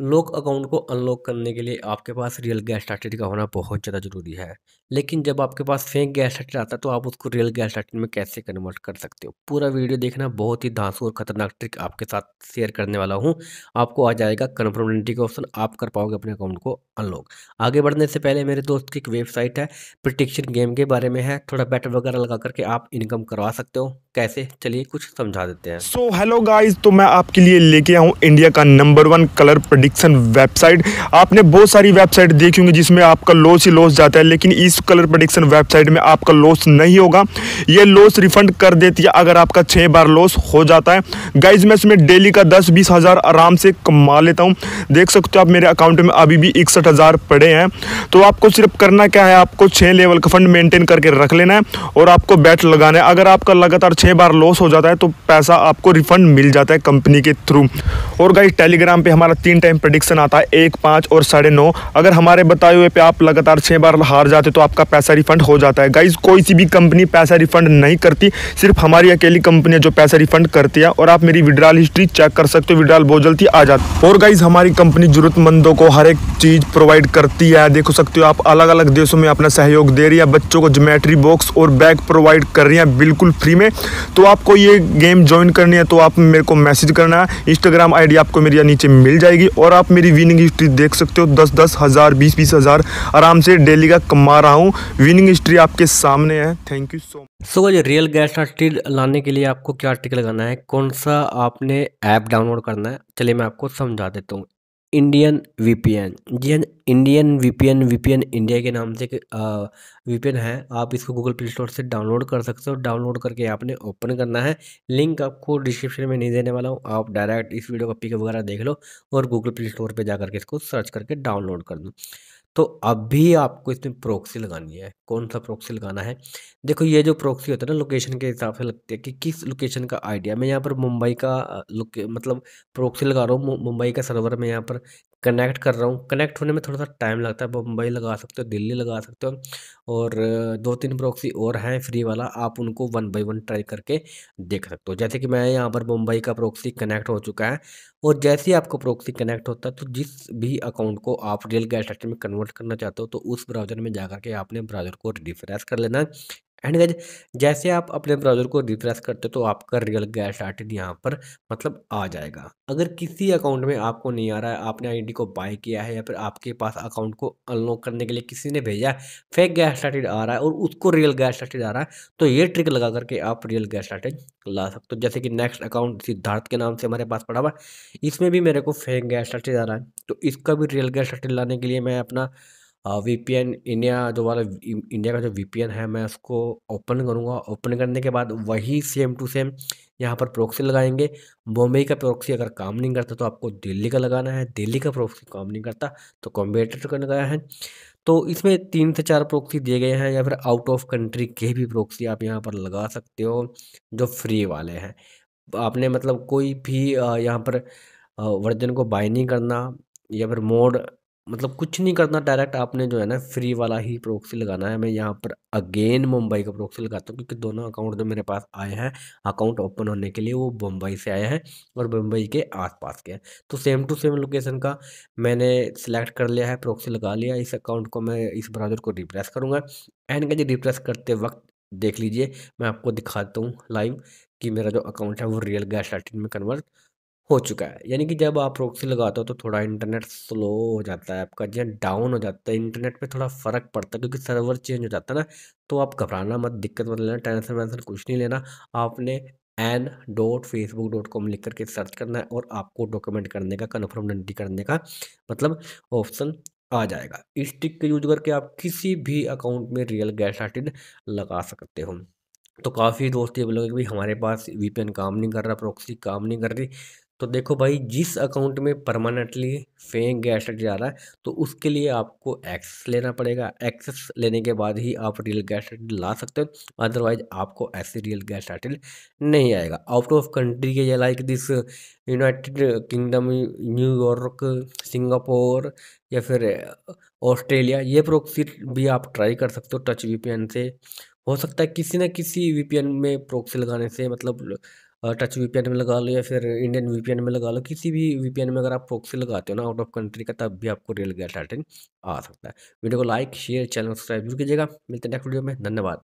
lock account को unlock करने के लिए आपके पास रियल गैस स्टार्टेड का होना बहुत ज़्यादा ज़रूरी है लेकिन जब आपके पास फेक गैस स्टार्टेड आता है तो आप उसको रियल गैस स्टार्टेड में कैसे कन्वर्ट कर सकते हो पूरा वीडियो देखना बहुत ही धांसू और खतरनाक ट्रिक आपके साथ शेयर करने वाला हूँ आपको आ जाएगा कन्फर्मेंटी का ऑप्शन आप कर पाओगे अपने अकाउंट को अनलॉक आगे बढ़ने से पहले मेरे दोस्त की एक वेबसाइट है प्रटिक्शन गेम के बारे में है थोड़ा बैटर वगैरह लगा करके आप इनकम करवा सकते हो कैसे चलिए कुछ समझा देते हैं सो हेलो गाइज तो मैं आपके लिए लेके आऊँ इंडिया का number one colour predict prediction website आपने बहुत सारी वेबसाइट देखी होंगी जिसमें आपका लॉस ही लॉस जाता है लेकिन इस कलर प्रडिक्शन वेबसाइट में आपका लॉस नहीं होगा ये लॉस रिफंड कर देती है अगर आपका छः बार लॉस हो जाता है गाइज मैं इसमें डेली का दस बीस हज़ार आराम से कमा लेता हूँ देख सकते हो आप मेरे अकाउंट में अभी भी इकसठ पड़े हैं तो आपको सिर्फ करना क्या है आपको छः लेवल का फंड मेंटेन करके रख लेना है और आपको बैट लगाना है अगर आपका लगातार छः बार लॉस हो जाता है तो पैसा आपको रिफंड मिल जाता है कंपनी के थ्रू और गाइस टेलीग्राम पे हमारा तीन टाइम प्रडिक्शन आता है एक पाँच और साढ़े नौ अगर हमारे बताए हुए पे आप लगातार छः बार हार जाते तो आपका पैसा रिफंड हो जाता है गाइस कोई सी भी कंपनी पैसा रिफंड नहीं करती सिर्फ हमारी अकेली कंपनी है जो पैसा रिफंड करती है और आप मेरी विड्राल हिस्ट्री चेक कर सकते हो विड्राल बहुत जल्दी आ जाती और गाइज हमारी कंपनी जरूरतमंदों को हर एक चीज़ प्रोवाइड करती है देखो सकते हो आप अलग अलग देशों में अपना सहयोग दे रही है बच्चों को जोमेट्री बॉक्स और बैग प्रोवाइड कर रही है बिल्कुल फ्री में तो आपको ये गेम ज्वाइन करनी है तो आप मेरे को मैसेज करना है इंस्टाग्राम आई आईडी आपको मेरी नीचे मिल जाएगी और आप मेरी विनिंग हिस्ट्री देख सकते हो दस दस हज़ार बीस बीस हज़ार आराम से डेली का कमा रहा हूँ विनिंग हिस्ट्री आपके सामने है thank you so much so ये रियल गैस आर्टिकल लाने के लिए आपको क्या आर्टिकल लगाना है कौन सा आपने ऐप डाउनलोड करना है चलिए मैं आपको समझा देता हूँ इंडियन वीपीएन जी हाँ इंडियन वीपीएन वीपीएन इंडिया के नाम से एक वीपीएन है आप इसको गूगल प्ले स्टोर से डाउनलोड कर सकते हो डाउनलोड करके आपने ओपन करना है लिंक आपको डिस्क्रिप्शन में नहीं देने वाला हूँ आप डायरेक्ट इस वीडियो का पिक वगैरह देख लो और गूगल प्ले स्टोर पर जा करके इसको सर्च करके डाउनलोड कर दो तो अब भी आपको इसमें प्रोक्सी लगानी है कौन सा प्रोक्सी लगाना है देखो ये जो प्रोक्सी होता है ना लोकेशन के हिसाब से लगती है कि किस लोकेशन का आइडिया मैं यहाँ पर मुंबई का मतलब प्रोक्सी लगा रहा हूँ मुंबई का सर्वर मैं यहाँ पर कनेक्ट कर रहा हूँ कनेक्ट होने में थोड़ा सा टाइम लगता है मुंबई लगा सकते हो दिल्ली लगा सकते हो और दो तीन प्रोक्सी और हैं फ्री वाला आप उनको वन बाई वन ट्राई करके देख सकते हो जैसे कि मैं यहाँ पर मुंबई का प्रोक्सी कनेक्ट हो चुका है और जैसे ही आपको प्रोक्सी कनेक्ट होता है तो जिस भी अकाउंट को आप रियल गैस में कन्वर्ट डाउनलोड करना चाहते हो तो उस ब्राउज़र में जाकर के आपने ब्राउज़र को रिफ्रेश कर लेना एंड गज जैसे आप अपने ब्राउज़र को रिफ्रेश करते हो तो आपका रियल गैस आर्टिन यहाँ पर मतलब आ जाएगा अगर किसी अकाउंट में आपको नहीं आ रहा है आपने आईडी को बाय किया है या फिर आपके पास अकाउंट को अनलॉक करने के लिए किसी ने भेजा है फेक गैस स्टार्टेड आ रहा है और उसको रियल गैस स्टार्टेड आ रहा है तो ये ट्रिक लगा करके आप रियल गैस आर्टिन ला सकते हो जैसे कि नेक्स्ट अकाउंट सिद्धार्थ के नाम से हमारे पास पड़ा हुआ इसमें भी मेरे को फेक गैस आर्टिन आ रहा है तो इसका भी रियल गैस स्टार्टेड लाने के लिए मैं अपना वी पी एन इंडिया जो वाला इंडिया का जो वी पी एन है मैं उसको ओपन करूँगा ओपन करने के बाद वही सेम टू सेम यहाँ पर प्रोक्सी लगाएंगे बॉम्बे का प्रोक्सी अगर काम नहीं करता तो आपको दिल्ली का लगाना है दिल्ली का प्रोक्सी काम नहीं करता तो कॉम्बेटर का लगाया है तो इसमें तीन से चार प्रोक्सी दिए गए हैं या फिर आउट ऑफ कंट्री के भी प्रोक्सी आप यहाँ पर लगा सकते हो जो फ्री वाले हैं आपने मतलब कोई भी यहाँ पर वर्जन को बाय नहीं करना या फिर मोड मतलब कुछ नहीं करना डायरेक्ट आपने जो है ना फ्री वाला ही प्रोक्सी लगाना है मैं यहाँ पर अगेन मुंबई का प्रोक्सी लगाता हूँ क्योंकि दोनों अकाउंट जो मेरे पास आए हैं अकाउंट ओपन होने के लिए वो मुंबई से आए हैं और मुंबई के आसपास के हैं तो सेम टू सेम लोकेशन का मैंने सिलेक्ट कर लिया है प्रोक्सी लगा लिया इस अकाउंट को मैं इस ब्राउजर को रिप्रेस करूँगा एंड का रिप्रेस करते वक्त देख लीजिए मैं आपको दिखाता हूँ लाइव कि मेरा जो अकाउंट है वो रियल गैस में कन्वर्ट हो चुका है यानी कि जब आप प्रोक्सी लगाते हो तो थोड़ा इंटरनेट स्लो हो जाता है आपका जहाँ डाउन हो जाता है इंटरनेट पे थोड़ा फ़र्क पड़ता है क्योंकि सर्वर चेंज हो जाता है ना तो आप घबराना मत दिक्कत मत लेना टेंशन वेंशन कुछ नहीं लेना आपने N dot Facebook dot com लिख करके सर्च करना है और आपको डॉक्यूमेंट करने का कन्फर्म डंडी करने का मतलब ऑप्शन आ जाएगा इस टिक का यूज करके आप किसी भी अकाउंट में रियल गैस आर्टिड लगा सकते हो तो काफ़ी दोस्त ये बोलोगे भाई हमारे पास वीपीएन काम नहीं कर रहा प्रॉक्सी काम नहीं कर रही तो देखो भाई जिस अकाउंट में परमानेंटली फेंक गया एसेट जा रहा है तो उसके लिए आपको एक्सेस लेना पड़ेगा एक्सेस लेने के बाद ही आप रियल गैस सेटल ला सकते हो अदरवाइज आपको ऐसे रियल गैस सेटल नहीं आएगा आउट ऑफ कंट्री के like this United Kingdom New York Singapore या फिर ऑस्ट्रेलिया uh, ये प्रोक्सी भी आप ट्राई कर सकते हो टच वीपीएन से हो सकता है किसी न किसी वीपीएन में प्रोक्सी लगाने से मतलब टच वी में लगा लो या फिर इंडियन वी में लगा लो किसी भी वी में अगर आप प्रोक्सी लगाते हो ना आउट ऑफ कंट्री का तब भी आपको रियल गैस आ सकता है वीडियो को लाइक शेयर चैनल सब्सक्राइब जरूर कीजिएगा मिलते हैं नेक्स्ट वीडियो में धन्यवाद